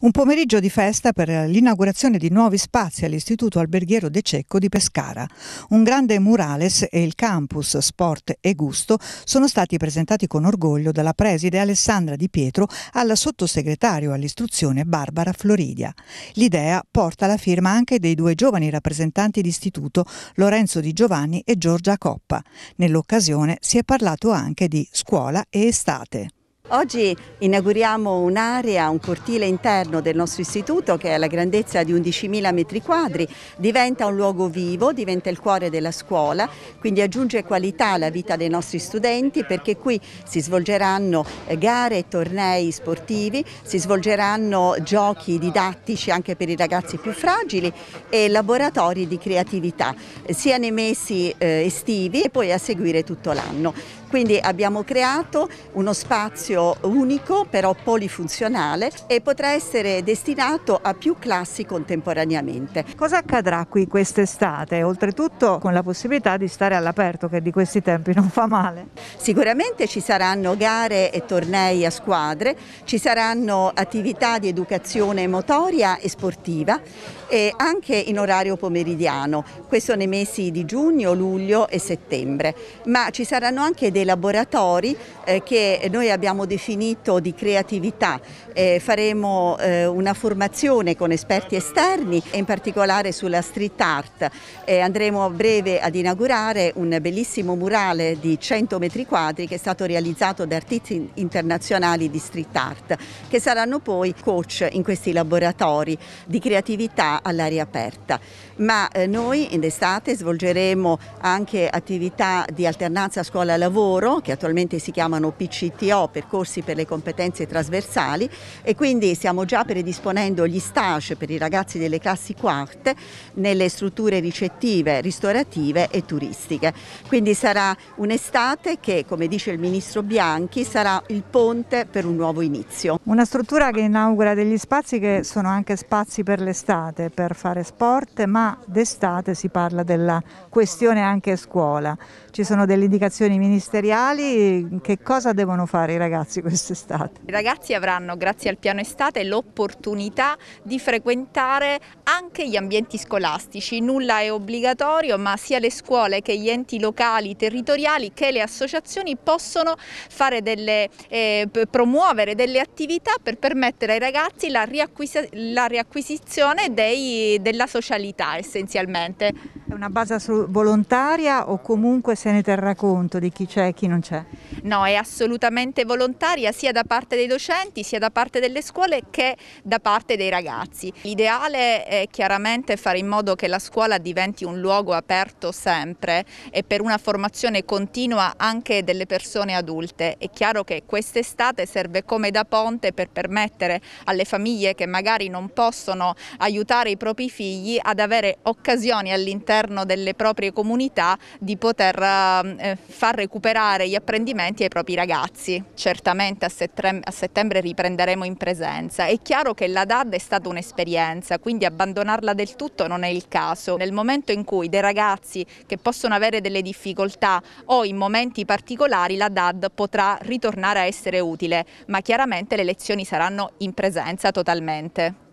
Un pomeriggio di festa per l'inaugurazione di nuovi spazi all'Istituto Alberghiero De Cecco di Pescara. Un grande murales e il campus Sport e Gusto sono stati presentati con orgoglio dalla preside Alessandra Di Pietro alla sottosegretario all'istruzione Barbara Floridia. L'idea porta la firma anche dei due giovani rappresentanti d'istituto, Lorenzo Di Giovanni e Giorgia Coppa. Nell'occasione si è parlato anche di scuola e estate. Oggi inauguriamo un'area, un cortile interno del nostro istituto che è alla grandezza di 11.000 metri quadri, diventa un luogo vivo, diventa il cuore della scuola, quindi aggiunge qualità alla vita dei nostri studenti perché qui si svolgeranno eh, gare e tornei sportivi, si svolgeranno giochi didattici anche per i ragazzi più fragili e laboratori di creatività, eh, sia nei mesi eh, estivi e poi a seguire tutto l'anno. Quindi abbiamo creato uno spazio unico però polifunzionale e potrà essere destinato a più classi contemporaneamente. Cosa accadrà qui quest'estate? Oltretutto con la possibilità di stare all'aperto che di questi tempi non fa male. Sicuramente ci saranno gare e tornei a squadre, ci saranno attività di educazione motoria e sportiva e anche in orario pomeridiano, questo nei mesi di giugno, luglio e settembre, ma ci saranno anche dei dei laboratori eh, che noi abbiamo definito di creatività. Eh, faremo eh, una formazione con esperti esterni e in particolare sulla street art. Eh, andremo a breve ad inaugurare un bellissimo murale di 100 metri quadri che è stato realizzato da artisti internazionali di street art che saranno poi coach in questi laboratori di creatività all'aria aperta. Ma eh, noi in estate svolgeremo anche attività di alternanza scuola-lavoro lavoro, che attualmente si chiamano PCTO, percorsi per le competenze trasversali, e quindi stiamo già predisponendo gli stage per i ragazzi delle classi quarte nelle strutture ricettive, ristorative e turistiche. Quindi sarà un'estate che, come dice il Ministro Bianchi, sarà il ponte per un nuovo inizio. Una struttura che inaugura degli spazi che sono anche spazi per l'estate, per fare sport, ma d'estate si parla della questione anche scuola. Ci sono delle indicazioni ministeriali materiali, che cosa devono fare i ragazzi quest'estate? I ragazzi avranno, grazie al piano estate, l'opportunità di frequentare anche gli ambienti scolastici. Nulla è obbligatorio, ma sia le scuole che gli enti locali, territoriali, che le associazioni possono delle, eh, promuovere delle attività per permettere ai ragazzi la, riacquisi la riacquisizione dei, della socialità essenzialmente. È una base volontaria o comunque se ne terrà conto di chi c'è e chi non c'è? No, è assolutamente volontaria sia da parte dei docenti, sia da parte delle scuole che da parte dei ragazzi. L'ideale è chiaramente fare in modo che la scuola diventi un luogo aperto sempre e per una formazione continua anche delle persone adulte. È chiaro che quest'estate serve come da ponte per permettere alle famiglie che magari non possono aiutare i propri figli ad avere occasioni all'interno all'interno delle proprie comunità di poter eh, eh, far recuperare gli apprendimenti ai propri ragazzi. Certamente a, settem a settembre riprenderemo in presenza. È chiaro che la DAD è stata un'esperienza, quindi abbandonarla del tutto non è il caso. Nel momento in cui dei ragazzi che possono avere delle difficoltà o in momenti particolari la DAD potrà ritornare a essere utile, ma chiaramente le lezioni saranno in presenza totalmente.